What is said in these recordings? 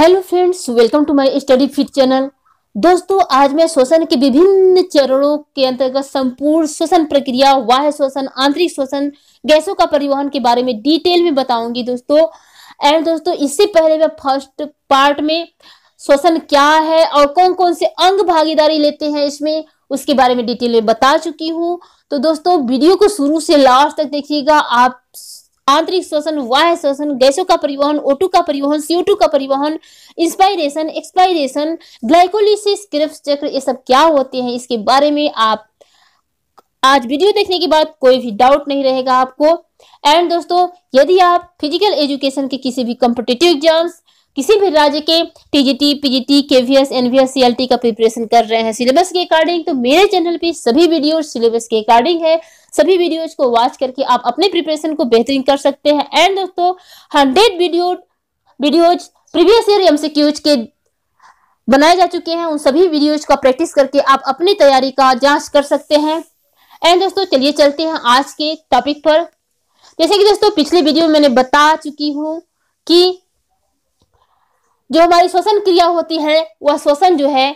hello friends welcome to my study fit channel दोस्तों आज मैं श्वसन के विभिन्न चरणों के अंतर्गत संपूर्ण श्वसन प्रक्रिया वाह श्वसन आंतरिक श्वसन गैसों का परिवहन के बारे में डिटेल में बताऊंगी दोस्तों एंड दोस्तों इससे पहले मैं फर्स्ट पार्ट में श्वसन क्या है और कौन कौन से अंग भागीदारी लेते हैं इसमें उसके बारे में डिटेल में बता चुकी हूँ तो दोस्तों वीडियो को शुरू से लास्ट तक देखिएगा आप आंतरिक श्वसन वाह श्वसन गैसों का परिवहन ओटू का परिवहन सीओ का परिवहन इंस्पायरेशन एक्सपायरेशन ग्लाइकोलिसिस क्रिप्स चक्र ये सब क्या होते हैं इसके बारे में आप आज वीडियो देखने के बाद कोई भी डाउट नहीं रहेगा आपको एंड दोस्तों यदि आप फिजिकल एजुकेशन के किसी भी कॉम्पिटेटिव एग्जाम्स किसी भी राज्य के TGT PGT KVS NVS CLT का प्रिपरेशन कर रहे हैं सिलेबस के अकॉर्डिंग तो मेरे चैनल पे सभी वीडियो सिलेबस के अकॉर्डिंग है सभी वीडियोज को वॉच करके आप अपने प्रिपरेशन को बेहतरीन कर सकते हैं एंड दोस्तों hundred video videos previous year MCQs के बनाए जा चुके हैं उन सभी वीडियोज का प्रैक्टिस करके आप अपनी तैयारी का जांच कर सकते हैं एंड दोस्तों चलिए चलते हैं आज के टॉपिक पर जैसे कि दोस्तों पिछले वीडियो में मैंने बता चुकी हूँ कि जो हमारी श्वसन क्रिया होती है वह श्वसन जो है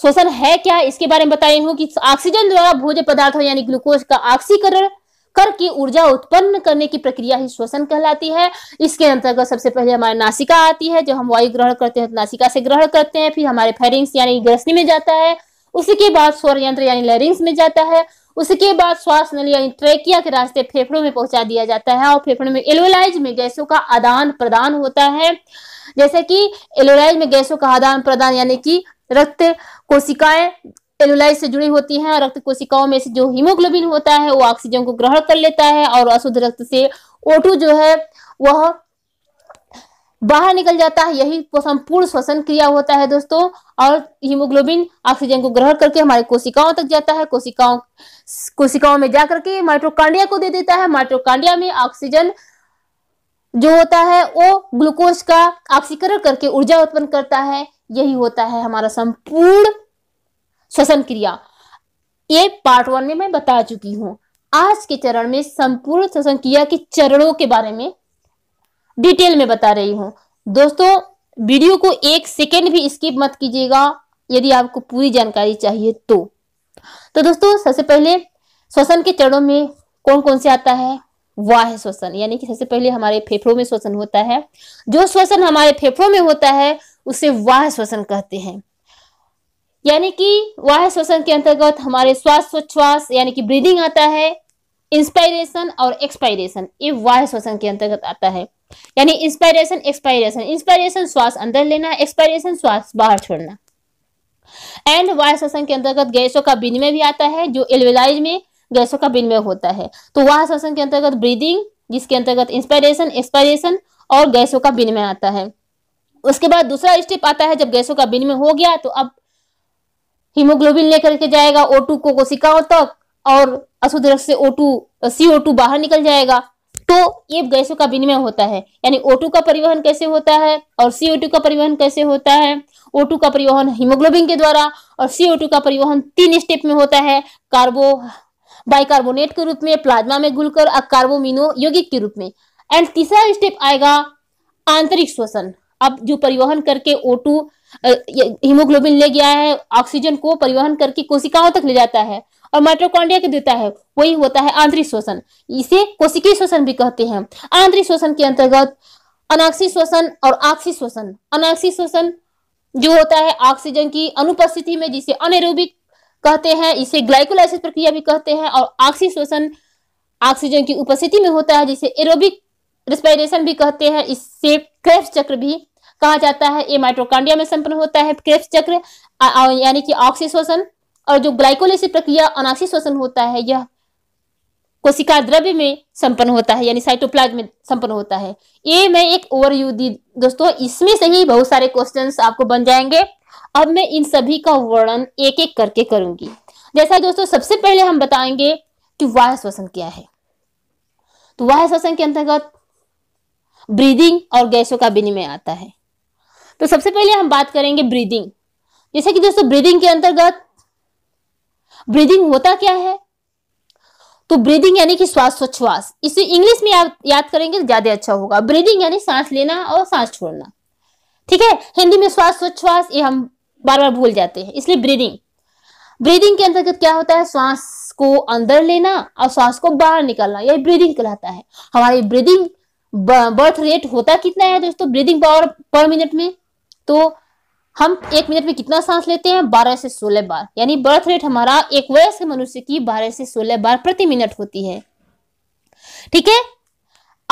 श्वसन है क्या इसके बारे में बताई हूँ कि ऑक्सीजन द्वारा भोज्य पदार्थ यानी ग्लूकोज का ऑक्सीकरण करके ऊर्जा उत्पन्न करने की प्रक्रिया ही श्वसन कहलाती है इसके अंतर्गत सबसे पहले हमारे नासिका आती है जो हम वायु ग्रहण करते हैं तो नासिका से ग्रहण करते हैं फिर हमारे फेरिंग्स यानी ग्रसनी में जाता है उसके बाद स्वर यंत्र यानी लैरिंग्स में जाता है उसके बाद श्वास नली यानी ट्रेकिया के रास्ते फेफड़ों में पहुंचा दिया जाता है और फेफड़ों में एलोलाइज में गैसों का आदान प्रदान होता है जैसे कि एलोलाइज में गैसों का आदान प्रदान यानी कि रक्त कोशिकाएं एलुलाइज से जुड़ी होती हैं और रक्त कोशिकाओं में से जो हीमोग्लोबिन होता है वो ऑक्सीजन को ग्रहण कर लेता है और अशुद्ध रक्त से ओटू जो है वह बाहर निकल जाता है यही संपूर्ण श्वसन क्रिया होता है दोस्तों और हीमोग्लोबिन ऑक्सीजन को ग्रहण करके हमारे कोशिकाओं तक जाता है कोशिकाओं कोशिकाओं में जाकर के माइट्रोकांडिया को दे देता है माइट्रोकांडिया में ऑक्सीजन जो होता है वो ग्लूकोज का ऑक्सीकरण करके ऊर्जा उत्पन्न करता है यही होता है हमारा संपूर्ण श्वसन क्रिया ये पार्ट वन में मैं बता चुकी हूं आज के चरण में संपूर्ण श्वसन क्रिया के चरणों के बारे में डिटेल में बता रही हूं दोस्तों वीडियो को एक सेकेंड भी स्किप मत कीजिएगा यदि आपको पूरी जानकारी चाहिए तो तो दोस्तों सबसे पहले श्वसन के चरणों में कौन कौन से आता है वाह श्वसन यानी कि सबसे पहले हमारे फेफड़ों में श्वसन होता है जो श्वसन हमारे फेफड़ों में होता है उसे वाह श्वसन कहते हैं यानी कि वाह श्वसन के अंतर्गत हमारे श्वास स्वच्छ्वास यानी कि ब्रीदिंग आता है इंस्पायरेशन और एक्सपायरेशन ये वाह श्वसन के अंतर्गत आता है यानी इंस्पायरेशन एक्सपायरेशन इंस्पायरेशन श्वास अंदर लेना एक्सपायरेशन श्वास बाहर छोड़ना एंड वाह श्वसन के अंतर्गत गैसों का विनिमय भी आता है जो एलवेलाइज में गैसों का विनिमय होता है तो वाह श्वसन के अंतर्गत ब्रीदिंग जिसके अंतर्गत इंस्पायरेशन एक्सपायरेशन और गैसों का विनिमय आता है उसके बाद दूसरा स्टेप आता है जब गैसों का विनिमय हो गया तो अब हीमोग्लोबिन लेकर के जाएगा ओ टू को कोशिकाओं तक और अशुद्ध रक्त से ओ टू सी ओ टू बाहर निकल जाएगा तो ये गैसों का विनिमय होता है यानी ओ टू का परिवहन कैसे होता है और सी ओ टू का परिवहन कैसे होता है ओ टू का परिवहन हीमोग्लोबिन के द्वारा और सी ओ टू का परिवहन तीन स्टेप में होता है कार्बो बाइकार्बोनेट के रूप में प्लाज्मा में घुलकर कार्बोमिनो यौगिक के रूप में एंड तीसरा स्टेप आएगा आंतरिक श्वसन अब जो परिवहन करके ओ हीमोग्लोबिन ले गया है ऑक्सीजन को परिवहन करके कोशिकाओं तक ले जाता है और माइट्रोकॉन्डिया के देता है वही होता है आंतरिक श्वसन इसे कोशिकी श्वसन भी कहते हैं आंतरिक श्वसन के अंतर्गत अनाक्षी श्वसन और आक्षी श्वसन अनाक्षी श्वसन जो होता है ऑक्सीजन की अनुपस्थिति में जिसे अनेरोबिक कहते हैं इसे ग्लाइकोलाइसिस प्रक्रिया भी कहते हैं और ऑक्सी श्वसन ऑक्सीजन की उपस्थिति में होता है जिसे एरोबिक रेस्पायरेशन भी कहते हैं इससे क्रेफ चक्र भी कहा जाता है ये माइट्रोकांडिया में संपन्न होता है क्रेफ चक्र यानी कि ऑक्सी और जो ग्लाइकोलिसिस प्रक्रिया अनाक्सी शोषण होता है यह कोशिका द्रव्य में संपन्न होता है यानी साइटोप्लाज में संपन्न होता है ये मैं एक ओवरव्यू दी दोस्तों इसमें से ही बहुत सारे क्वेश्चंस आपको बन जाएंगे अब मैं इन सभी का वर्णन एक एक करके करूंगी जैसा दोस्तों सबसे पहले हम बताएंगे कि वाह श्वसन क्या है तो वाह श्वसन के अंतर्गत ब्रीदिंग और गैसों का विनिमय आता है तो सबसे पहले हम बात करेंगे ब्रीदिंग जैसे कि दोस्तों ब्रीदिंग के अंतर्गत ब्रीदिंग होता क्या है तो ब्रीदिंग यानी कि श्वास इसे इंग्लिश में याद याद करेंगे तो ज्यादा अच्छा होगा ब्रीदिंग यानी सांस लेना और सांस छोड़ना ठीक है हिंदी में श्वास स्वच्छवास ये हम बार बार भूल जाते हैं इसलिए ब्रीदिंग ब्रीदिंग के अंतर्गत क्या होता है श्वास को अंदर लेना और श्वास को बाहर निकालना यह ब्रीदिंग कहलाता है हमारी ब्रीदिंग बर्थ रेट होता कितना है दोस्तों ब्रीदिंग पावर पर मिनट में तो हम एक मिनट में कितना सांस लेते हैं बारह से सोलह बार यानी बर्थ रेट हमारा एक वयस्क मनुष्य की बारह से सोलह बार प्रति मिनट होती है ठीक है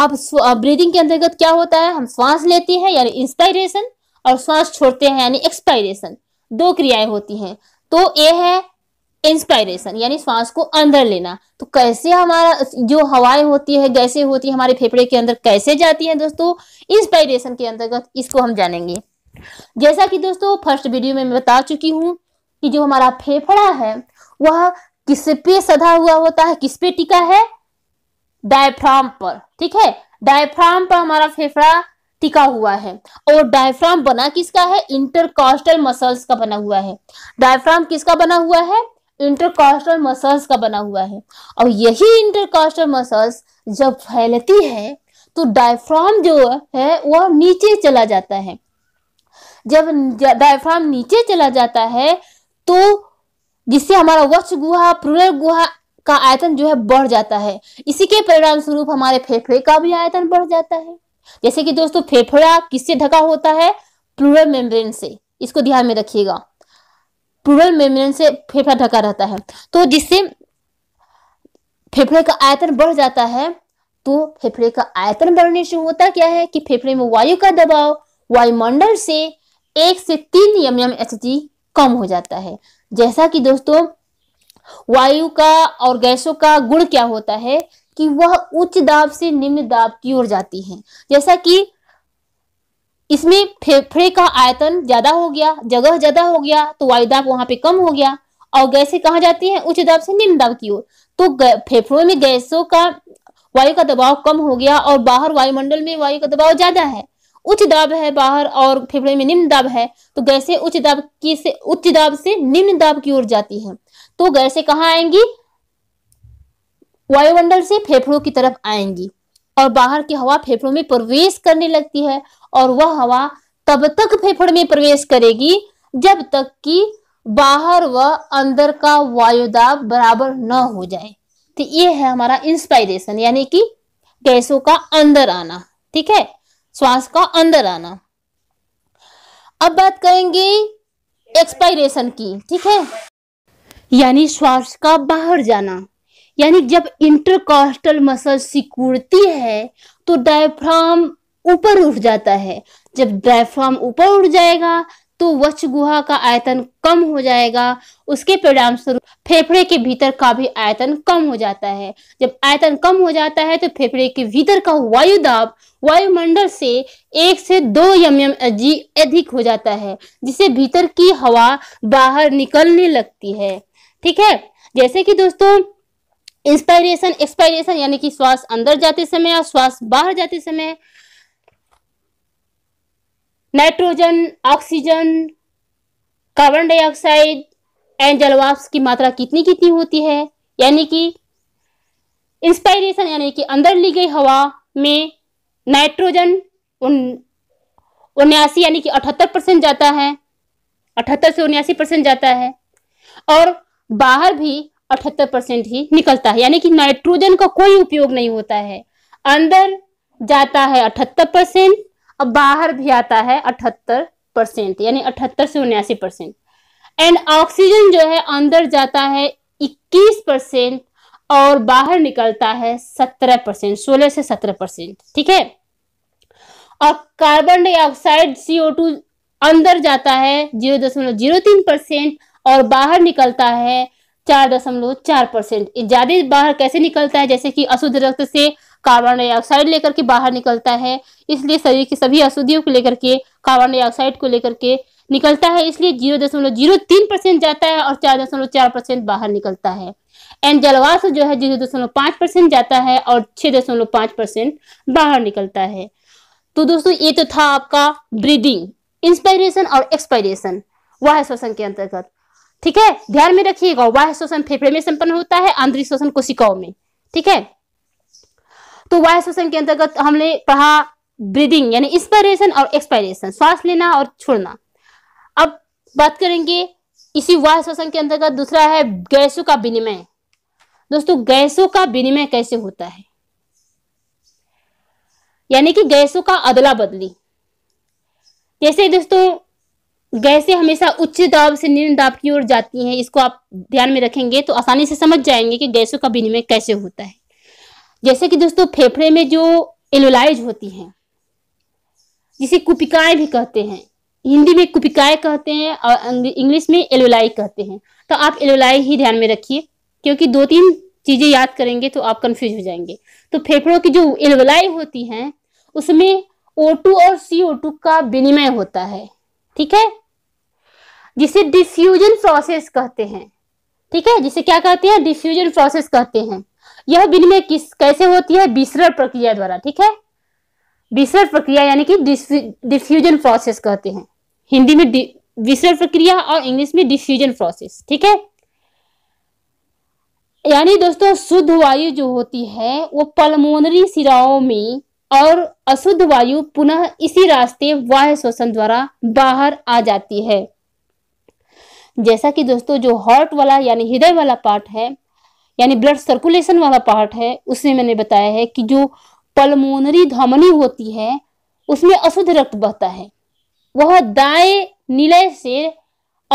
अब ब्रीदिंग के अंतर्गत क्या होता है हम श्वास लेते हैं यानी इंस्पायरेशन और श्वास छोड़ते हैं यानी एक्सपायरेशन दो क्रियाएं होती हैं तो ये है इंस्पायरेशन यानी श्वास को अंदर लेना तो कैसे हमारा जो हवाएं होती है कैसे होती है हमारे फेफड़े के अंदर कैसे जाती है दोस्तों इंस्पायरेशन के अंतर्गत इसको हम जानेंगे जैसा कि दोस्तों फर्स्ट वीडियो में मैं बता चुकी हूँ कि जो हमारा फेफड़ा है वह किस पे सधा हुआ होता है किस पे टिका है डायफ्राम पर ठीक है डायफ्राम पर हमारा फेफड़ा टिका हुआ है और डायफ्राम बना किसका है इंटरकॉस्टल मसल्स का बना हुआ है डायफ्राम किसका बना हुआ है इंटरकॉस्टल मसल्स का बना हुआ है और यही इंटरकॉस्टल मसल्स जब फैलती है तो डायफ्राम जो है वह नीचे चला जाता है जब डायफ्राम नीचे चला जाता है तो जिससे हमारा वक्ष गुहा प्रुरर गुहा का आयतन जो है बढ़ जाता है इसी के परिणाम स्वरूप हमारे फेफड़े का भी आयतन बढ़ जाता है जैसे कि दोस्तों फेफड़ा किससे ढका होता है प्लूरल मेम्ब्रेन से इसको ध्यान में रखिएगा प्लूरल मेम्ब्रेन से फेफड़ा ढका रहता है तो जिससे फेफड़े का आयतन बढ़ जाता है तो फेफड़े का आयतन बढ़ने से होता क्या है कि फेफड़े में वायु का दबाव वायुमंडल से एक से तीन यम यम एच कम हो जाता है जैसा कि दोस्तों वायु का और गैसों का गुण क्या होता है कि वह उच्च दाब से निम्न दाब की ओर जाती हैं जैसा कि इसमें फेफड़े का आयतन ज्यादा हो गया जगह ज्यादा हो गया तो वायु वहां पे कम हो गया और गैसें कहा जाती हैं उच्च दाब से निम्न दाब की ओर तो फेफड़ों में गैसों का वायु का दबाव कम हो गया और बाहर वायुमंडल में वायु का दबाव ज्यादा है उच्च दाब है बाहर और फेफड़े में निम्न दाब है तो गैसें उच्च दाब की से उच्च दाब से निम्न दाब की ओर जाती है तो गैसे कहाँ आएंगी वायुमंडल से फेफड़ों की तरफ आएंगी और बाहर की हवा फेफड़ों में प्रवेश करने लगती है और वह हवा तब तक फेफड़ में प्रवेश करेगी जब तक कि बाहर व अंदर का वायुदाब बराबर न हो जाए तो ये है हमारा इंस्पायरेशन यानी कि गैसों का अंदर आना ठीक है श्वास का अंदर आना अब बात करेंगे एक्सपायरेशन की ठीक है यानी श्वास का बाहर जाना यानी जब इंटरकॉस्टल मसल सिकुड़ती है तो डायफ्राम ऊपर उठ जाता है जब डायफ्राम ऊपर उठ जाएगा तो वच गुहा का आयतन कम हो जाएगा उसके परिणाम स्वरूप फेफड़े के भीतर का भी आयतन कम हो जाता है जब आयतन कम हो जाता है तो फेफड़े के भीतर का वायु दाब वायुमंडल से एक से दो यम यम जी अधिक हो जाता है जिससे भीतर की हवा बाहर निकलने लगती है ठीक है जैसे कि दोस्तों इंस्पायरेशन एक्सपायरेशन यानी कि श्वास अंदर जाते समय और श्वास बाहर जाते समय nitrogen oxygen carbon dioxide and जलवाष्प की मात्रा कितनी कितनी होती है यानी कि इंस्पायरेशन यानी कि अंदर ली गई हवा में नाइट्रोजन उन्यासी यानी कि अठहत्तर परसेंट जाता है अठहत्तर से उन्यासी परसेंट जाता है और बाहर भी अठहत्तर परसेंट ही निकलता है यानी कि नाइट्रोजन का कोई उपयोग नहीं होता है अंदर जाता है अठहत्तर परसेंट अब बाहर भी आता है अठहत्तर परसेंट यानी अठहत्तर से उन्यासी परसेंट एंड ऑक्सीजन जो है अंदर जाता है इक्कीस परसेंट और बाहर निकलता है सत्रह परसेंट सोलह से सत्रह परसेंट ठीक है और कार्बन डाइऑक्साइड सीओ टू अंदर जाता है जीरो दशमलव जीरो तीन परसेंट और बाहर निकलता है चार दशमलव चार परसेंट ज्यादा बाहर कैसे निकलता है जैसे कि अशुद्ध रक्त से कार्बन डाइऑक्साइड लेकर के बाहर निकलता है इसलिए शरीर की सभी अशुद्धियों को लेकर के कार्बन डाइऑक्साइड को लेकर के निकलता है इसलिए जीरो दशमलव जीरो तीन परसेंट जाता है और चार दशमलव चार परसेंट बाहर निकलता है एंड जलवाष्प जो है जीरो दशमलव पांच परसेंट जाता है और छह दशमलव पांच परसेंट बाहर निकलता है तो दोस्तों ये तो था आपका ब्रीदिंग इंस्पायरेशन और एक्सपायरेशन वाह श्वसन के अंतर्गत ठीक है ध्यान में रखिएगा वाह श्वसन फेफड़े में संपन्न होता है आंतरिक श्वसन कोशिकाओं में ठीक है तो वायु श्वसन के अंतर्गत हमने पढ़ा ब्रीदिंग यानी इंस्पायरेशन और एक्सपायरेशन श्वास लेना और छोड़ना अब बात करेंगे इसी वायु श्वसन के अंतर्गत दूसरा है गैसों का विनिमय दोस्तों गैसों का विनिमय कैसे होता है यानी कि गैसों का अदला बदली जैसे दोस्तों गैसें हमेशा उच्च दाब से निम्न दाब की ओर जाती हैं इसको आप ध्यान में रखेंगे तो आसानी से समझ जाएंगे कि गैसों का विनिमय कैसे होता है जैसे कि दोस्तों फेफड़े में जो एलोलाइज होती हैं जिसे कुपिकाएं भी कहते हैं हिंदी में कुपिकाएं कहते हैं और इंग्लिश में एलोलाई कहते हैं तो आप एलोलाई ही ध्यान में रखिए क्योंकि दो तीन चीजें याद करेंगे तो आप कंफ्यूज हो जाएंगे तो फेफड़ों की जो एलोलाई होती हैं उसमें O2 और CO2 का विनिमय होता है ठीक है जिसे डिफ्यूजन प्रोसेस कहते हैं ठीक है जिसे क्या कहते हैं डिफ्यूजन प्रोसेस कहते हैं यह विनिमय किस कैसे होती है विसरण प्रक्रिया द्वारा ठीक है विसरण प्रक्रिया यानी कि डिफ्यूजन प्रोसेस कहते हैं हिंदी में विसरण प्रक्रिया और इंग्लिश में डिफ्यूजन प्रोसेस ठीक है यानी दोस्तों शुद्ध वायु जो होती है वो पलमोनरी सिराओं में और अशुद्ध वायु पुनः इसी रास्ते वाह शोषण द्वारा बाहर आ जाती है जैसा कि दोस्तों जो हॉट वाला यानी हृदय वाला पार्ट है यानी ब्लड सर्कुलेशन वाला पार्ट है उसमें मैंने बताया है कि जो पलमोनरी धमनी होती है उसमें अशुद्ध रक्त बहता है वह दाएं निलय से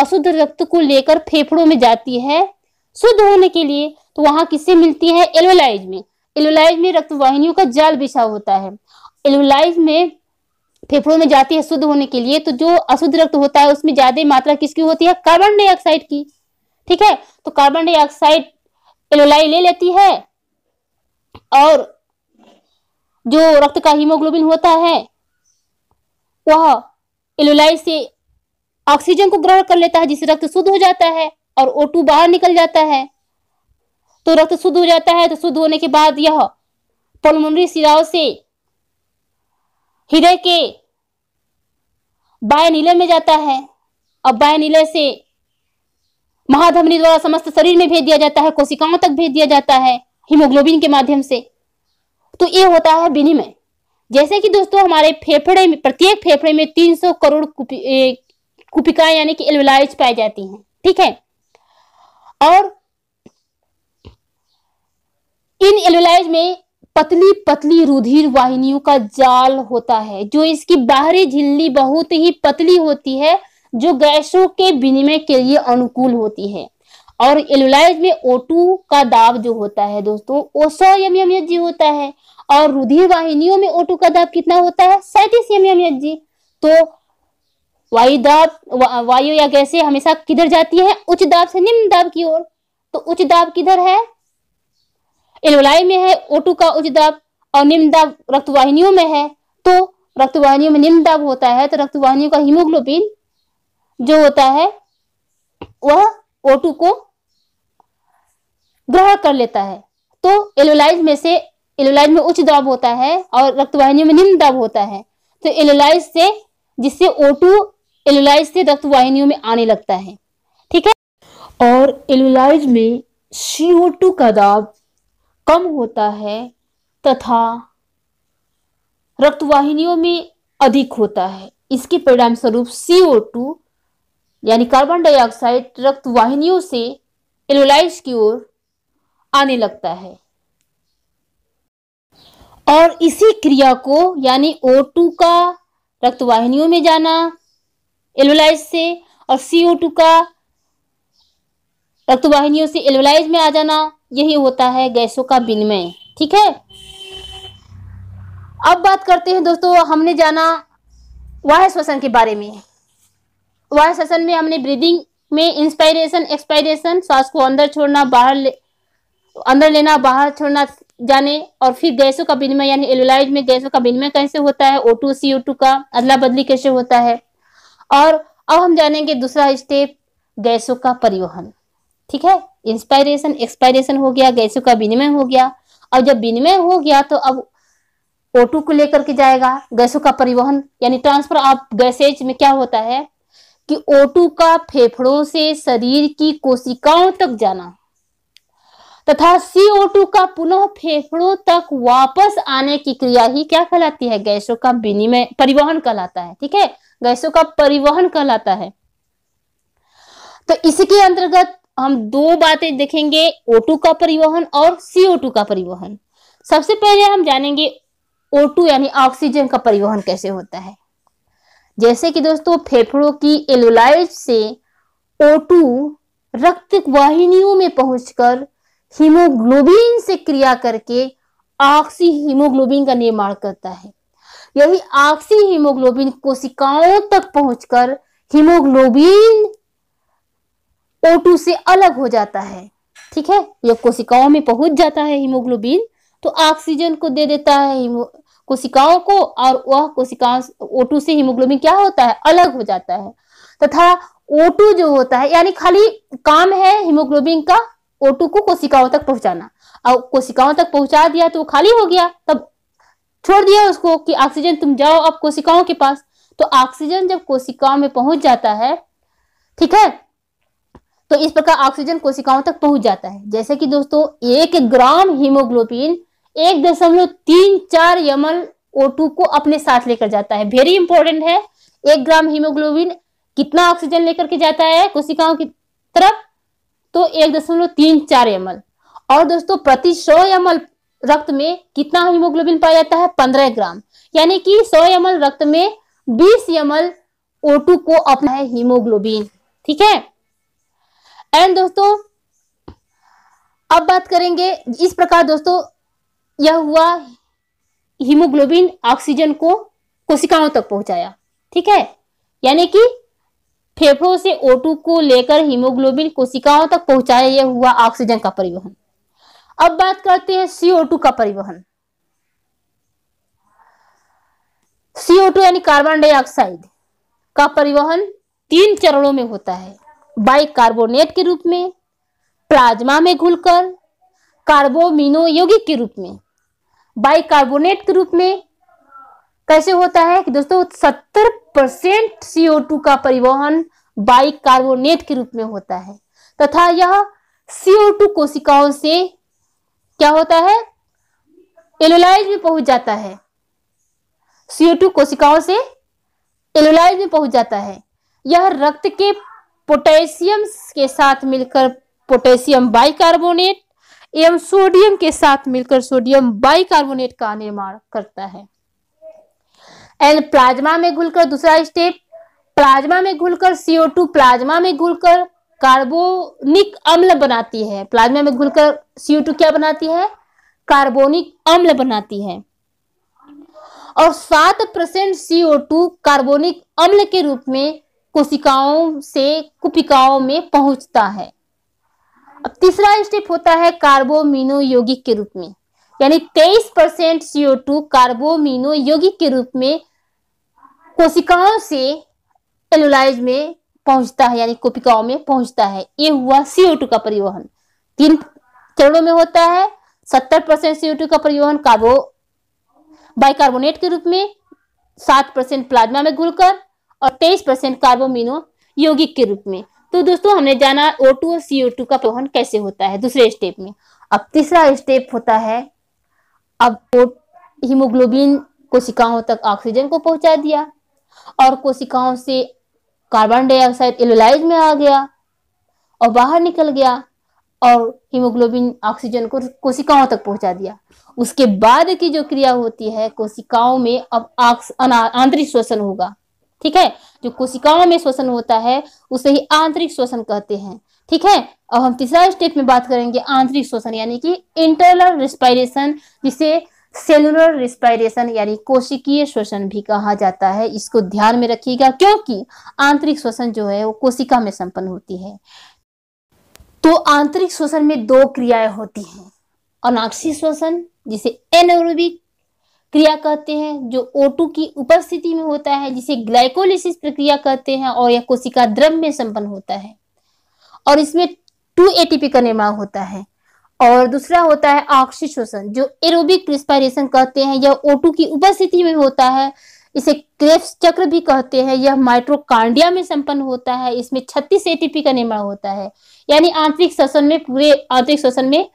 अशुद्ध रक्त को लेकर फेफड़ों में जाती है शुद्ध होने के लिए तो वहां किससे मिलती है एलोलाइज में एलोलाइज में रक्त वाहिनियों का जाल बिछा होता है एलोलाइज में फेफड़ों में जाती है शुद्ध होने के लिए तो जो अशुद्ध रक्त होता है उसमें ज्यादा मात्रा किसकी होती है कार्बन डाइऑक्साइड की ठीक है तो कार्बन डाइऑक्साइड एलोलाई ले लेती है और जो रक्त का हीमोग्लोबिन होता है वह एलोलाई से ऑक्सीजन को ग्रहण कर लेता है जिससे रक्त शुद्ध हो जाता है और ओ बाहर निकल जाता है तो रक्त शुद्ध हो जाता है तो शुद्ध होने के बाद यह पलमोनरी सिराओं से हृदय के बाय नीले में जाता है और बाय नीले से महाधमनी द्वारा समस्त शरीर में भेज दिया जाता है कोशिकाओं तक भेज दिया जाता है हीमोग्लोबिन के माध्यम से तो ये होता है विनिमय जैसे कि दोस्तों हमारे फेफड़े में प्रत्येक फेफड़े में 300 करोड़ कुपिकाएं यानी कि एल्वेलाइज पाई जाती हैं ठीक है और इन एल्वेलाइज में पतली पतली रुधिर वाहिनियों का जाल होता है जो इसकी बाहरी झिल्ली बहुत ही पतली होती है जो गैसों के विनिमय के लिए अनुकूल होती है और एलुलाइज में O2 का दाब जो होता है दोस्तों वो सौ एम एम एच जी होता है और रुधिर वाहिनियों में O2 का दाब कितना होता है सैतीस एम एम एच जी तो वायु दाब वायु या गैसें हमेशा किधर जाती है उच्च दाब से निम्न दाब की ओर तो उच्च दाब किधर है एलुलाई में है O2 का उच्च दाब और निम्न दाब रक्तवाहिनियों में है तो रक्तवाहिनियों में निम्न दाब होता है तो रक्तवाहिनियों का हिमोग्लोबिन जो होता है वह O2 को ग्रहण कर लेता है तो एलोलाइज में से एलोलाइज में उच्च दाब होता है और रक्तवाहिनियों में निम्न दाब होता है तो एलोलाइज से जिससे O2 एलोलाइज से रक्तवाहिनियों में आने लगता है ठीक है और एलोलाइज में CO2 का दाब कम होता है तथा रक्तवाहिनियों में अधिक होता है इसके परिणाम स्वरूप CO2 यानी कार्बन डाइऑक्साइड रक्त वाहिनियों से एलोलाइज की ओर आने लगता है और इसी क्रिया को यानी O2 का रक्त वाहिनियों में जाना एलोलाइज से और CO2 का रक्त वाहिनियों से एलोलाइज में आ जाना यही होता है गैसों का विनिमय ठीक है अब बात करते हैं दोस्तों हमने जाना वाह श्वसन के बारे में वाला सेशन में हमने ब्रीदिंग में इंस्पायरेशन एक्सपायरेशन सांस को अंदर छोड़ना बाहर ले, अंदर लेना बाहर छोड़ना जाने और फिर गैसों का विनिमय यानी एलोलाइज में गैसों का विनिमय कैसे होता है ओ टू सी टू का अदला बदली कैसे होता है और अब हम जानेंगे दूसरा स्टेप गैसों का परिवहन ठीक है इंस्पायरेशन एक्सपायरेशन हो गया गैसों का विनिमय हो गया और जब विनिमय हो गया तो अब ओ को लेकर के जाएगा गैसों का परिवहन यानी ट्रांसफर ऑफ गैसेज में क्या होता है कि O2 का फेफड़ों से शरीर की कोशिकाओं तक जाना तथा CO2 का पुनः फेफड़ों तक वापस आने की क्रिया ही क्या कहलाती है गैसों का विनिमय परिवहन कहलाता है ठीक है गैसों का परिवहन कहलाता है तो इसके अंतर्गत हम दो बातें देखेंगे O2 का परिवहन और CO2 का परिवहन सबसे पहले हम जानेंगे O2 यानी ऑक्सीजन का परिवहन कैसे होता है जैसे कि दोस्तों फेफड़ों की एलोलाइट से O2 रक्त वाहिनियों में पहुंचकर हीमोग्लोबिन से क्रिया करके ऑक्सी हीमोग्लोबिन का निर्माण करता है यही ऑक्सी हीमोग्लोबिन कोशिकाओं तक पहुंचकर हीमोग्लोबिन O2 से अलग हो जाता है ठीक है यह कोशिकाओं में पहुंच जाता है हीमोग्लोबिन तो ऑक्सीजन को दे देता है कोशिकाओं को और वह कोशिकाओं ओटू से हीमोग्लोबिन क्या होता है अलग हो जाता है तथा ओटू जो होता है यानी खाली काम है हीमोग्लोबिन का ओटू को कोशिकाओं तक पहुंचाना और कोशिकाओं तक पहुंचा दिया तो वो खाली हो गया तब छोड़ दिया उसको कि ऑक्सीजन तुम जाओ अब कोशिकाओं के पास तो ऑक्सीजन जब कोशिकाओं में पहुंच जाता है ठीक है तो इस प्रकार ऑक्सीजन कोशिकाओं तक पहुंच जाता है जैसे कि दोस्तों एक ग्राम हीमोग्लोबिन एक दशमलव तीन चार यमल ओ टू को अपने साथ लेकर जाता है वेरी इंपॉर्टेंट है एक ग्राम हीमोग्लोबिन कितना ऑक्सीजन लेकर के जाता है कोशिकाओं की तरफ तो एक दशमलव तीन चार यमल और दोस्तों प्रति सौ यमल रक्त में कितना हीमोग्लोबिन पाया जाता है पंद्रह ग्राम यानी कि सौ यमल रक्त में बीस यमल ओ टू को अपना है हीमोग्लोबिन ठीक है एंड दोस्तों अब बात करेंगे इस प्रकार दोस्तों यह हुआ हीमोग्लोबिन ऑक्सीजन को कोशिकाओं तक पहुंचाया ठीक है यानी कि फेफड़ों से O2 को लेकर हीमोग्लोबिन कोशिकाओं तक पहुंचाया यह हुआ ऑक्सीजन का परिवहन अब बात करते हैं CO2 का परिवहन CO2 यानी कार्बन डाइऑक्साइड का परिवहन तीन चरणों में होता है बाइकार्बोनेट के रूप में प्लाज्मा में घुलकर कार्बोमिनो यौगिक के रूप में बाइकार्बोनेट के रूप में कैसे होता है कि दोस्तों सत्तर परसेंट सीओ टू का परिवहन बाइकार्बोनेट के रूप में होता है तथा यह सीओ टू कोशिकाओं से क्या होता है एलोलाइज में पहुंच जाता है सीओ टू कोशिकाओं से एलोलाइज में पहुंच जाता है यह रक्त के पोटेशियम के साथ मिलकर पोटेशियम बाइकार्बोनेट एवं सोडियम के साथ मिलकर सोडियम बाइकार्बोनेट का निर्माण करता है एंड प्लाज्मा में घुलकर दूसरा स्टेप प्लाज्मा में घुलकर सीओ टू प्लाज्मा में घुलकर कार्बोनिक अम्ल बनाती है प्लाज्मा में घुलकर सीओ टू क्या बनाती है कार्बोनिक अम्ल बनाती है और सात परसेंट सीओ टू कार्बोनिक अम्ल के रूप में कोशिकाओं से कुपिकाओं में पहुंचता है अब तीसरा स्टेप होता है कार्बोमिनो यौगिक के रूप में यानी 23 परसेंट सीओ टू कार्बोमिनो यौगिक के रूप में कोशिकाओं से एलोलाइज में पहुंचता है यानी कोपिकाओं में पहुंचता है ये हुआ सीओ टू का परिवहन तीन चरणों में होता है सत्तर परसेंट सीओ टू का परिवहन कार्बो बाइकार्बोनेट के रूप में सात परसेंट प्लाज्मा में घुलकर और तेईस परसेंट कार्बोमिनो यौगिक के रूप में तो दोस्तों हमने जाना O2 और CO2 का प्रवहन कैसे होता है दूसरे स्टेप में अब तीसरा स्टेप होता है अब हीमोग्लोबिन कोशिकाओं तक ऑक्सीजन को पहुंचा दिया और कोशिकाओं से कार्बन डाइऑक्साइड एलोलाइज में आ गया और बाहर निकल गया और हीमोग्लोबिन ऑक्सीजन को कोशिकाओं तक पहुंचा दिया उसके बाद की जो क्रिया होती है कोशिकाओं में अब आंतरिक श्वसन होगा ठीक है जो कोशिकाओं में श्वसन होता है उसे ही आंतरिक श्वसन कहते हैं ठीक है अब हम तीसरा स्टेप में बात करेंगे आंतरिक श्वसन यानी कि इंटरनल रिस्पायरेशन जिसे सेलुलर रिस्पायरेशन यानी कोशिकीय श्वसन भी कहा जाता है इसको ध्यान में रखिएगा क्योंकि आंतरिक श्वसन जो है वो कोशिका में संपन्न होती है तो आंतरिक श्वसन में दो क्रियाएं होती हैं अनाक्षी श्वसन जिसे एनोरोबिक क्रिया कहते हैं जो O2 की उपस्थिति में होता है जिसे ग्लाइकोलिसिस प्रक्रिया कहते हैं और यह कोशिका द्रव में संपन्न होता है और इसमें टू एटीपी का निर्माण होता है और दूसरा होता है ऑक्सी जो एरोबिक रिस्पायरेशन कहते हैं यह O2 की उपस्थिति में होता है इसे क्रेफ्स चक्र भी कहते हैं यह माइट्रोकांडिया में संपन्न होता है इसमें 36 एटीपी का निर्माण होता है यानी आंतरिक श्वसन में पूरे आंतरिक श्वसन में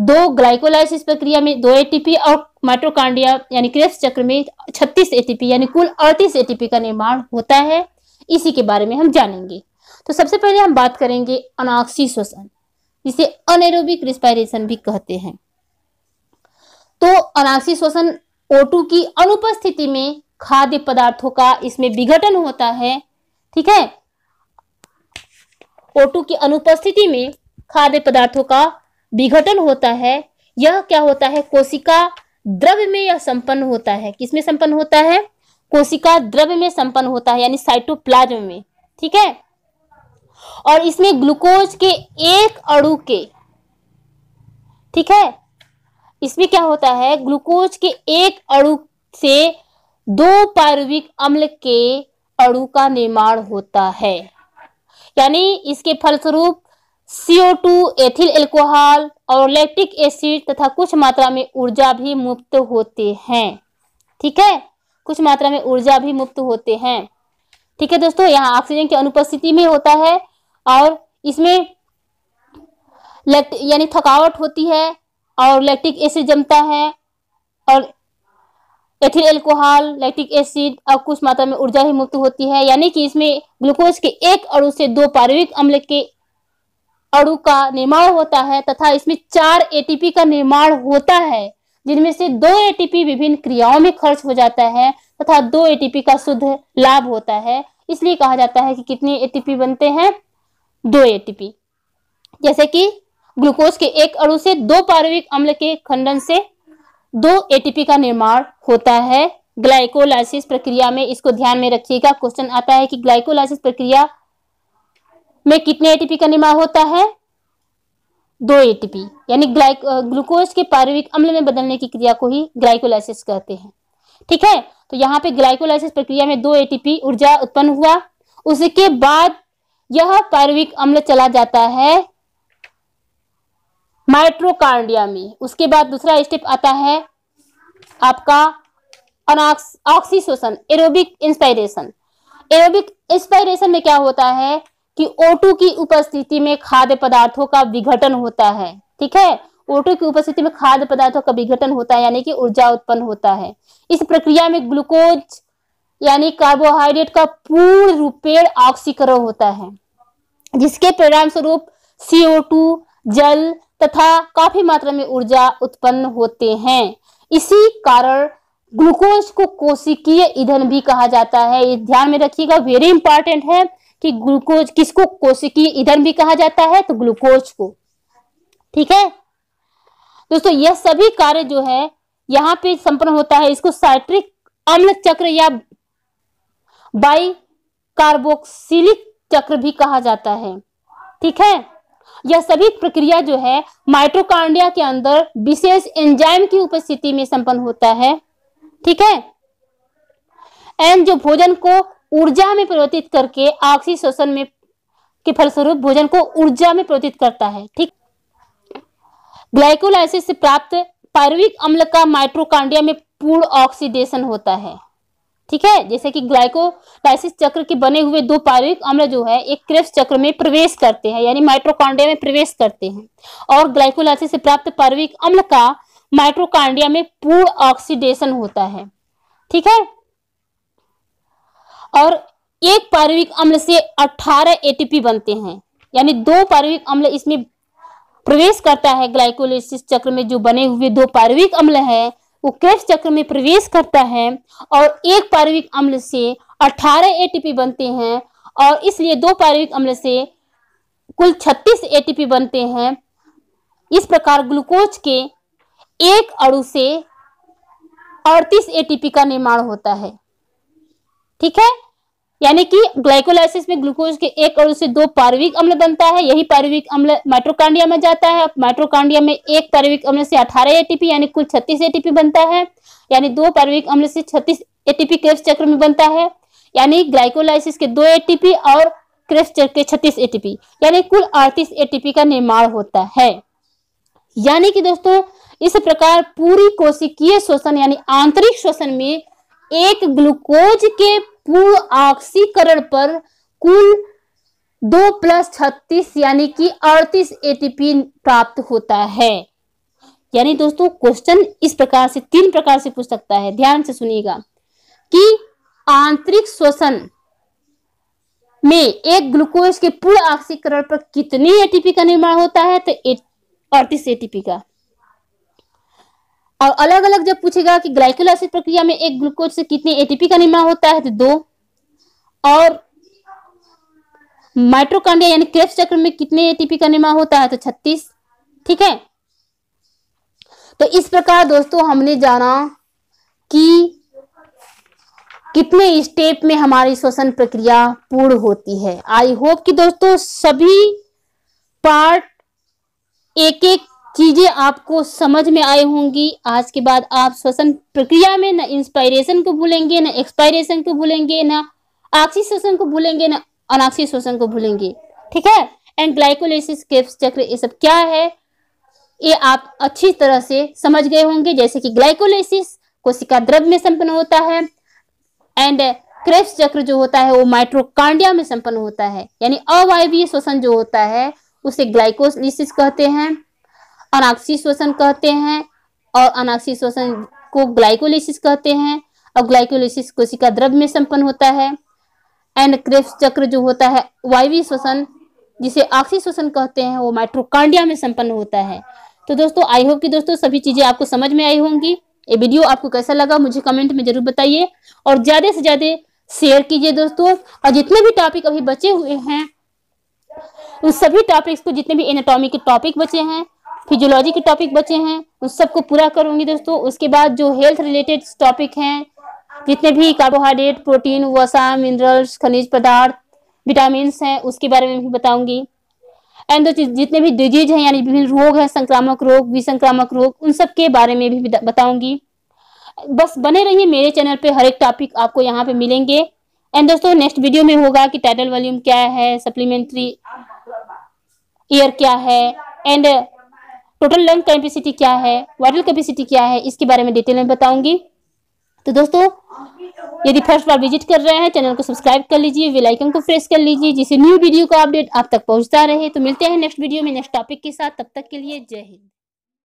दो ग्लाइकोलाइसिस प्रक्रिया में दो एटीपी और माइट्रोकांडिया यानी क्रेस चक्र में 36 एटीपी यानी कुल 38 एटीपी का निर्माण होता है इसी के बारे में हम जानेंगे तो सबसे पहले हम बात करेंगे अनाक्षी श्वसन जिसे अनेरोबिक रिस्पायरेशन भी कहते हैं तो अनाक्षी श्वसन ओ की अनुपस्थिति में खाद्य पदार्थों का इसमें विघटन होता है ठीक है ओटू की अनुपस्थिति में खाद्य पदार्थों का विघटन होता है यह क्या होता है कोशिका द्रव्य में यह संपन्न होता है किसमें संपन्न होता है कोशिका द्रव्य में संपन्न होता है यानी साइटोप्लाज्म में ठीक है और इसमें ग्लूकोज के एक अणु के ठीक है इसमें क्या होता है ग्लूकोज के एक अणु से दो पार्विक अम्ल के अणु का निर्माण होता है यानी इसके फलस्वरूप CO2, एथिल एल्कोहल और लैक्टिक एसिड तथा कुछ मात्रा में ऊर्जा भी मुक्त होते हैं ठीक है कुछ मात्रा में ऊर्जा भी मुक्त होते हैं ठीक है दोस्तों यहाँ ऑक्सीजन की अनुपस्थिति में होता है और इसमें यानी थकावट होती है और लैक्टिक एसिड जमता है और एथिल एल्कोहल लैक्टिक एसिड और कुछ मात्रा में ऊर्जा ही मुक्त होती है यानी कि इसमें ग्लूकोज के एक और उससे दो पारिविक अम्ल के अणु का निर्माण होता है तथा इसमें चार एटीपी का निर्माण होता है जिनमें से दो एटीपी विभिन्न क्रियाओं में खर्च हो जाता है तथा दो एटीपी का शुद्ध लाभ होता है इसलिए कहा जाता है कि कितने एटीपी बनते हैं दो एटीपी जैसे कि ग्लूकोज के एक अणु से दो पारविक अम्ल के खंडन से दो एटीपी का निर्माण होता है ग्लाइकोलाइसिस प्रक्रिया में इसको ध्यान में रखिएगा क्वेश्चन आता है कि ग्लाइकोलाइसिस प्रक्रिया में कितने एटीपी का निर्माण होता है दो एटीपी यानी ग्लूकोज के पार्विक अम्ल में बदलने की क्रिया को ही ग्लाइकोलाइसिस कहते हैं ठीक है तो यहाँ पे ग्लाइकोलाइसिस प्रक्रिया में दो एटीपी ऊर्जा उत्पन्न हुआ उसके बाद यह पारिविक अम्ल चला जाता है माइट्रोकार्डिया में उसके बाद दूसरा स्टेप आता है आपका ऑक्सीशोषण एरोबिक इंस्पायरेशन एरोबिक इंस्पायरेशन में क्या होता है कि O2 की उपस्थिति में खाद्य पदार्थों का विघटन होता है ठीक है O2 की उपस्थिति में खाद्य पदार्थों का विघटन होता है यानी कि ऊर्जा उत्पन्न होता है इस प्रक्रिया में ग्लूकोज यानी कार्बोहाइड्रेट का पूर्ण रूपेण ऑक्सीकरण होता है जिसके परिणाम स्वरूप CO2 जल तथा काफी मात्रा में ऊर्जा उत्पन्न होते हैं इसी कारण ग्लूकोज को कोशिकीय ईंधन भी कहा जाता है ये ध्यान में रखिएगा वेरी इंपॉर्टेंट है कि ग्लूकोज किसको कोशिकी ईंधन भी कहा जाता है तो ग्लूकोज को ठीक है दोस्तों यह सभी कार्य जो है यहाँ पे संपन्न होता है इसको साइट्रिक अम्ल चक्र या बाई कार्बोक्सिलिक चक्र भी कहा जाता है ठीक है यह सभी प्रक्रिया जो है माइट्रोकांडिया के अंदर विशेष एंजाइम की उपस्थिति में संपन्न होता है ठीक है एंड जो भोजन को ऊर्जा में परिवर्तित करके ऑक्सी शोषण में के फलस्वरूप भोजन को ऊर्जा में परिवर्तित करता है ठीक ग्लाइकोलाइसिस से प्राप्त पार्विक अम्ल का माइट्रोकांडिया में पूर्ण ऑक्सीडेशन होता है ठीक है जैसे कि ग्लाइकोलाइसिस चक्र के बने हुए दो पार्विक अम्ल जो है एक क्रेब्स चक्र में प्रवेश करते हैं यानी माइट्रोकांडिया में प्रवेश करते हैं और ग्लाइकोलाइसिस से प्राप्त पार्विक अम्ल का माइट्रोकांडिया में पूर्ण ऑक्सीडेशन होता है ठीक है और एक पार्विक अम्ल से 18 एटीपी बनते हैं यानी दो पार्विक अम्ल इसमें प्रवेश करता है ग्लाइकोलिस चक्र में जो बने हुए दो पार्विक अम्ल है वो क्रेस चक्र में प्रवेश करता है और एक पार्विक अम्ल से 18 एटीपी बनते हैं और इसलिए दो पार्विक अम्ल से कुल 36 एटीपी बनते हैं इस प्रकार ग्लूकोज के एक अड़ु से अड़तीस एटीपी का निर्माण होता है ठीक है यानी कि ग्लाइकोलाइसिस में ग्लूकोज के एक अणु से दो पार्विक अम्ल बनता है यही पार्विक अम्ल माइट्रोकांडिया में जाता है माइट्रोकांडिया में एक पार्विक अम्ल से 18 एटीपी यानी कुल 36 एटीपी बनता है यानी दो पार्विक अम्ल से 36 एटीपी क्रेस चक्र में बनता है यानी ग्लाइकोलाइसिस के दो एटीपी और क्रेस चक्र के छत्तीस एटीपी यानी कुल अड़तीस एटीपी का निर्माण होता है यानी कि दोस्तों इस प्रकार पूरी कोशिकीय श्वसन यानी आंतरिक श्वसन में एक ग्लूकोज के पूर्ण ऑक्सीकरण पर कुल दो प्लस छत्तीस यानी कि अड़तीस एटीपी प्राप्त होता है यानी दोस्तों क्वेश्चन इस प्रकार से तीन प्रकार से पूछ सकता है ध्यान से सुनिएगा कि आंतरिक श्वसन में एक ग्लूकोज के पूर्ण ऑक्सीकरण पर कितने एटीपी का निर्माण होता है तो अड़तीस एटीपी का और अलग अलग जब पूछेगा कि ग्लाइकोलाइसिस प्रक्रिया में एक ग्लूकोज से कितने एटीपी का निर्माण होता है तो दो और माइट्रोकांडिया यानी क्रेप चक्र में कितने एटीपी का निर्माण होता है तो छत्तीस ठीक है तो इस प्रकार दोस्तों हमने जाना कि कितने स्टेप में हमारी श्वसन प्रक्रिया पूर्ण होती है आई होप कि दोस्तों सभी पार्ट एक एक चीज़ें आपको समझ में आई होंगी आज के बाद आप श्वसन प्रक्रिया में ना इंस्पायरेशन को भूलेंगे ना एक्सपायरेशन को भूलेंगे ना ऑक्सी श्वसन को भूलेंगे ना अनाक्सी श्वसन को भूलेंगे ठीक है एंड ग्लाइकोलिस केप्स चक्र ये सब क्या है ये आप अच्छी तरह से समझ गए होंगे जैसे कि ग्लाइकोलिसिस कोशिका द्रव्य में संपन्न होता है एंड क्रेप्स चक्र जो होता है वो माइट्रोकांडिया में संपन्न होता है यानी अवायवीय श्वसन जो होता है उसे ग्लाइकोलिसिस कहते हैं अनाक्षी श्वसन कहते हैं और अनाक्षी श्वसन को ग्लाइकोलिसिस कहते हैं और ग्लाइकोलिसिस कोशिका द्रव्य में संपन्न होता है एंड क्रेफ्स चक्र जो होता है वायवी श्वसन जिसे ऑक्सी श्वसन कहते हैं वो माइट्रोकांडिया में संपन्न होता है तो दोस्तों आई होप कि दोस्तों सभी चीजें आपको समझ में आई होंगी ये वीडियो आपको कैसा लगा मुझे कमेंट में जरूर बताइए और ज्यादा से ज्यादा शेयर कीजिए दोस्तों और जितने भी टॉपिक अभी बचे हुए हैं उन सभी टॉपिक्स को जितने भी एनाटॉमी के टॉपिक बचे हैं फिजियोलॉजी के टॉपिक बचे हैं उन सबको पूरा करूंगी दोस्तों उसके बाद जो हेल्थ रिलेटेड टॉपिक हैं जितने भी कार्बोहाइड्रेट प्रोटीन वसा मिनरल्स खनिज पदार्थ विटामिन हैं उसके बारे में भी बताऊंगी एंड जितने भी डिजीज हैं यानी विभिन्न रोग हैं संक्रामक रोग विसंक्रामक रोग उन सब के बारे में भी बताऊंगी बस बने रहिए मेरे चैनल पे हर एक टॉपिक आपको यहाँ पे मिलेंगे एंड दोस्तों नेक्स्ट वीडियो में होगा कि टाइटल वॉल्यूम क्या है सप्लीमेंट्री ईयर क्या है एंड टोटल लंग कैपेसिटी क्या है वायरल कैपेसिटी क्या है इसके बारे में डिटेल में बताऊंगी तो दोस्तों यदि फर्स्ट बार विजिट कर रहे हैं चैनल को सब्सक्राइब कर लीजिए बेल आइकन को प्रेस कर लीजिए जिससे न्यू वीडियो का अपडेट आप तक पहुंचता रहे तो मिलते हैं नेक्स्ट वीडियो में नेक्स्ट टॉपिक के साथ तब तक के लिए जय हिंद